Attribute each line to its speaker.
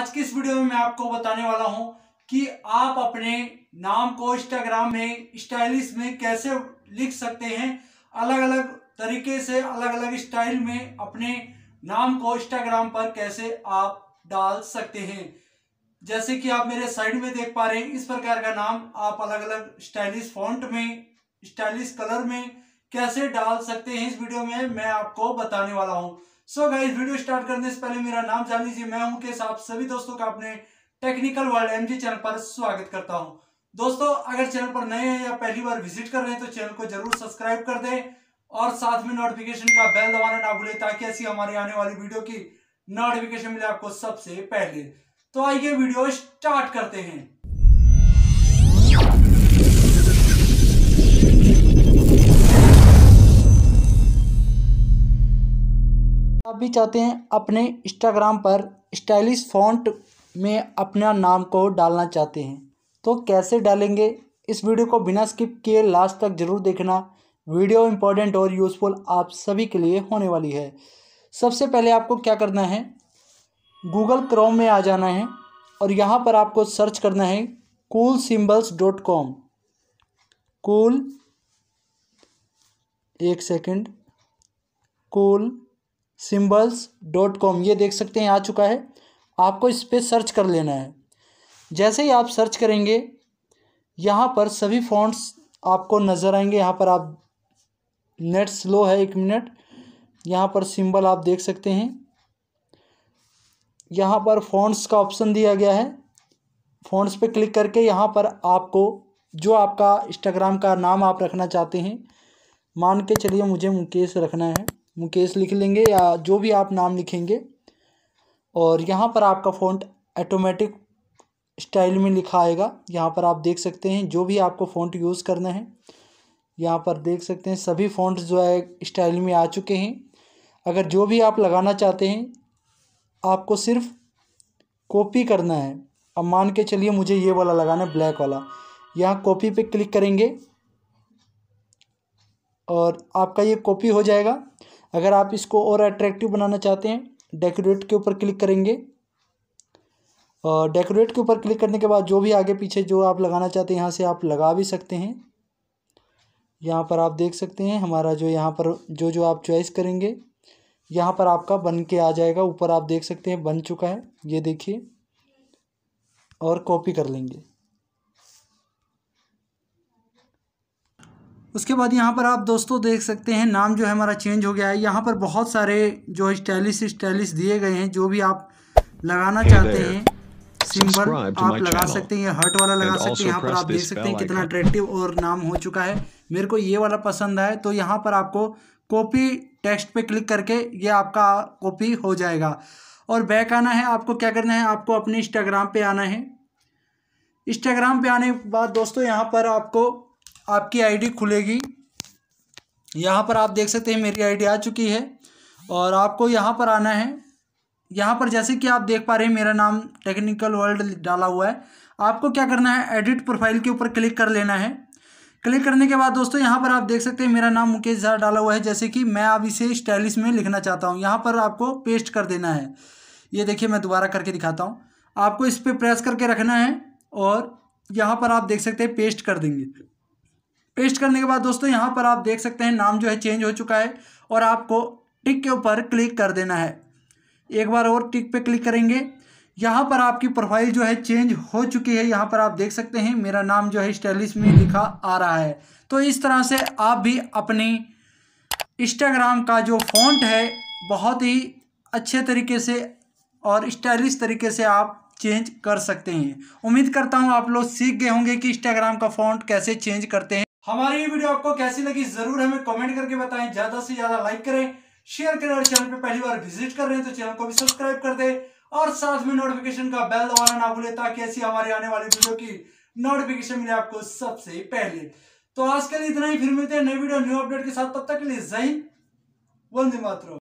Speaker 1: आज की इस वीडियो में मैं आपको बताने वाला हूं कि आप अपने नाम को इंस्टाग्राम में स्टाइलिश में कैसे लिख सकते हैं अलग अलग तरीके से अलग अलग स्टाइल में अपने नाम को इंस्टाग्राम पर कैसे आप डाल सकते हैं जैसे कि आप मेरे साइड में देख पा रहे हैं इस प्रकार का नाम आप अलग अलग स्टाइलिश फॉन्ट में स्टाइलिश कलर में कैसे डाल सकते हैं इस वीडियो में मैं आपको बताने वाला हूं सो गाइस वीडियो स्टार्ट करने से पहले मेरा नाम जान लीजिए मैं हूं के साथ सभी दोस्तों का अपने टेक्निकल वर्ल्ड एमजी चैनल पर स्वागत करता हूं दोस्तों अगर चैनल पर नए हैं या पहली बार विजिट कर रहे हैं तो चैनल को जरूर सब्सक्राइब कर दें और साथ में नोटिफिकेशन का बेल दबाना ना भूलें ताकि ऐसी हमारी आने वाली वीडियो की नोटिफिकेशन मिले आपको सबसे पहले तो आइए वीडियो स्टार्ट करते हैं भी चाहते हैं अपने इंस्टाग्राम पर स्टाइलिश फॉन्ट में अपना नाम को डालना चाहते हैं तो कैसे डालेंगे इस वीडियो को बिना स्किप किए लास्ट तक जरूर देखना वीडियो इंपॉर्टेंट और यूज़फुल आप सभी के लिए होने वाली है सबसे पहले आपको क्या करना है गूगल क्रोम में आ जाना है और यहाँ पर आपको सर्च करना है cool symbols dot com cool एक second cool symbols dot com ये देख सकते हैं आ चुका है आपको इस पर सर्च कर लेना है जैसे ही आप सर्च करेंगे यहाँ पर सभी फॉन्ट्स आपको नज़र आएंगे यहाँ पर आप नेट स्लो है एक मिनट यहाँ पर सिंबल आप देख सकते हैं यहाँ पर फॉन्ट्स का ऑप्शन दिया गया है फॉन्ट्स पे क्लिक करके यहाँ पर आपको जो आपका इंस्टाग्राम का नाम आप रखना चाहते हैं मान के चलिए मुझे मुकेश रखना है मुकेश लिख लेंगे या जो भी आप नाम लिखेंगे और यहाँ पर आपका फ़ॉन्ट ऑटोमेटिक स्टाइल में लिखा आएगा यहाँ पर आप देख सकते हैं जो भी आपको फ़ॉन्ट यूज़ करना है यहाँ पर देख सकते हैं सभी फ़ॉन्ट जो है स्टाइल में आ चुके हैं अगर जो भी आप लगाना चाहते हैं आपको सिर्फ कॉपी करना है अब मान के चलिए मुझे ये वाला लगाना है ब्लैक वाला यहाँ कॉपी पे क्लिक करेंगे और आपका ये कॉपी हो जाएगा अगर आप इसको और अट्रैक्टिव बनाना चाहते हैं डेकोरेट के ऊपर क्लिक करेंगे और डेकोरेट के ऊपर क्लिक करने के बाद जो भी आगे पीछे जो आप लगाना चाहते हैं यहाँ से आप लगा भी सकते हैं यहाँ पर आप देख सकते हैं हमारा जो यहाँ पर जो जो आप चॉइस करेंगे यहाँ पर आपका बन के आ जाएगा ऊपर आप देख सकते हैं बन चुका है ये देखिए और कॉपी कर लेंगे उसके बाद यहाँ पर आप दोस्तों देख सकते हैं नाम जो है हमारा चेंज हो गया है यहाँ पर बहुत सारे जो स्टाइलिश स्टाइलिश दिए गए हैं जो भी आप लगाना hey चाहते हैं सिंबल आप लगा सकते हैं हर्ट वाला लगा सकते हैं यहाँ पर आप देख सकते हैं कितना अट्रैक्टिव और नाम हो चुका है मेरे को ये वाला पसंद आए तो यहाँ पर आपको कॉपी टेक्स्ट पे क्लिक करके ये आपका कॉपी हो जाएगा और बैक आना है आपको क्या करना है आपको अपने इंस्टाग्राम पे आना है इंस्टाग्राम पे आने के बाद दोस्तों यहाँ पर आपको आपकी आईडी खुलेगी यहाँ पर आप देख सकते हैं मेरी आईडी आ चुकी है और आपको यहाँ पर आना है यहाँ पर जैसे कि आप देख पा रहे हैं मेरा नाम टेक्निकल वर्ल्ड डाला हुआ है आपको क्या करना है एडिट प्रोफाइल के ऊपर क्लिक कर लेना है क्लिक करने के बाद दोस्तों यहाँ पर आप देख सकते हैं मेरा नाम मुकेश झा डाला हुआ है जैसे कि मैं अब इसे स्टाइलिश में लिखना चाहता हूँ यहाँ पर आपको पेस्ट कर देना है ये देखिए मैं दोबारा करके दिखाता हूँ आपको इस पर प्रेस करके रखना है और यहाँ पर आप देख सकते हैं पेस्ट कर देंगे पेस्ट करने के बाद दोस्तों यहाँ पर आप देख सकते हैं नाम जो है चेंज हो चुका है और आपको टिक के ऊपर क्लिक कर देना है एक बार और टिक पे क्लिक करेंगे यहाँ पर आपकी प्रोफाइल जो है चेंज हो चुकी है यहाँ पर आप देख सकते हैं मेरा नाम जो है स्टाइलिश में लिखा आ रहा है तो इस तरह से आप भी अपनी इंस्टाग्राम का जो फॉन्ट है बहुत ही अच्छे तरीके से और स्टाइलिश तरीके से आप चेंज कर सकते हैं उम्मीद करता हूँ आप लोग सीख गए होंगे कि इंस्टाग्राम का फॉन्ट कैसे चेंज करते हैं हमारी ये वीडियो आपको कैसी लगी जरूर हमें कमेंट करके बताएं ज्यादा से ज्यादा लाइक करें शेयर करें और चैनल पे पहली बार विजिट कर रहे हैं तो चैनल को भी सब्सक्राइब कर दें और साथ में नोटिफिकेशन का बेल दबाना ना भूलें ताकि ऐसी हमारी आने वाली वीडियो की नोटिफिकेशन मिले आपको सबसे पहले तो आज के लिए इतना ही फिर मिलते हैं नई वीडियो न्यू अपडेट के साथ तब तक के लिए जय वंदे मातरम